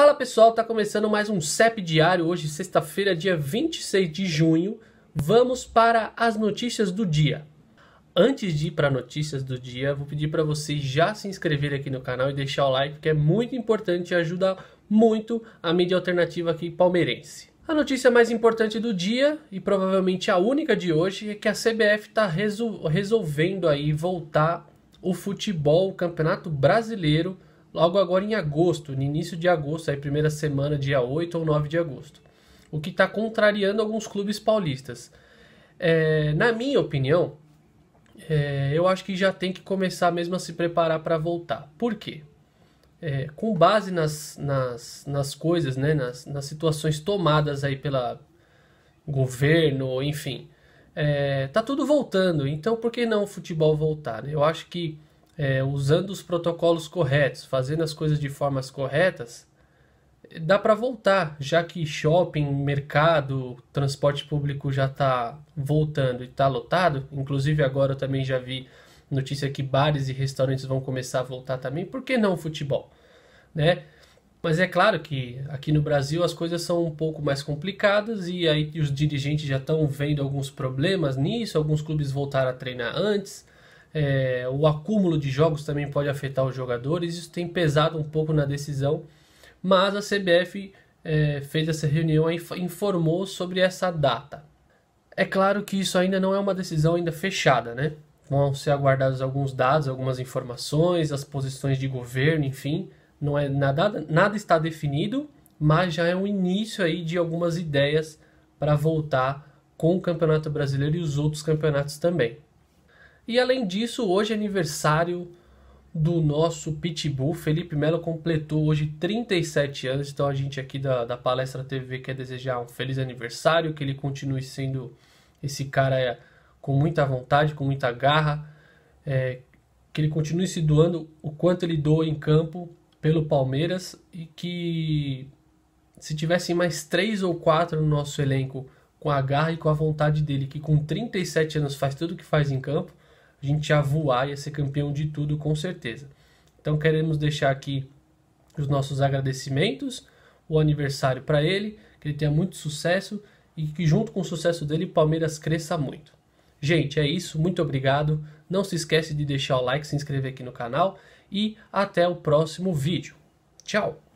Fala pessoal, tá começando mais um CEP Diário, hoje sexta-feira, dia 26 de junho. Vamos para as notícias do dia. Antes de ir para notícias do dia, vou pedir para vocês já se inscrever aqui no canal e deixar o like, que é muito importante e ajuda muito a mídia alternativa aqui palmeirense. A notícia mais importante do dia e provavelmente a única de hoje é que a CBF está resol resolvendo aí voltar o futebol, o Campeonato Brasileiro logo agora em agosto, no início de agosto, aí primeira semana, dia 8 ou 9 de agosto. O que está contrariando alguns clubes paulistas. É, na minha opinião, é, eu acho que já tem que começar mesmo a se preparar para voltar. Por quê? É, com base nas, nas, nas coisas, né, nas, nas situações tomadas aí pela governo, enfim, é, tá tudo voltando. Então, por que não o futebol voltar? Né? Eu acho que é, usando os protocolos corretos, fazendo as coisas de formas corretas, dá para voltar, já que shopping, mercado, transporte público já está voltando e está lotado. Inclusive agora eu também já vi notícia que bares e restaurantes vão começar a voltar também. Por que não futebol, né? Mas é claro que aqui no Brasil as coisas são um pouco mais complicadas e aí os dirigentes já estão vendo alguns problemas nisso. Alguns clubes voltaram a treinar antes é, o acúmulo de jogos também pode afetar os jogadores, isso tem pesado um pouco na decisão, mas a CBF é, fez essa reunião e informou sobre essa data. É claro que isso ainda não é uma decisão ainda fechada, né? Vão ser aguardados alguns dados, algumas informações, as posições de governo, enfim, não é nada, nada está definido, mas já é um início aí de algumas ideias para voltar com o Campeonato Brasileiro e os outros campeonatos também. E além disso, hoje é aniversário do nosso Pitbull. Felipe Melo completou hoje 37 anos, então a gente aqui da, da Palestra TV quer desejar um feliz aniversário, que ele continue sendo esse cara é, com muita vontade, com muita garra, é, que ele continue se doando o quanto ele doa em campo pelo Palmeiras e que se tivessem mais três ou quatro no nosso elenco com a garra e com a vontade dele, que com 37 anos faz tudo o que faz em campo, a gente ia voar, ia ser campeão de tudo com certeza. Então queremos deixar aqui os nossos agradecimentos, o aniversário para ele, que ele tenha muito sucesso e que junto com o sucesso dele o Palmeiras cresça muito. Gente, é isso, muito obrigado. Não se esquece de deixar o like, se inscrever aqui no canal e até o próximo vídeo. Tchau!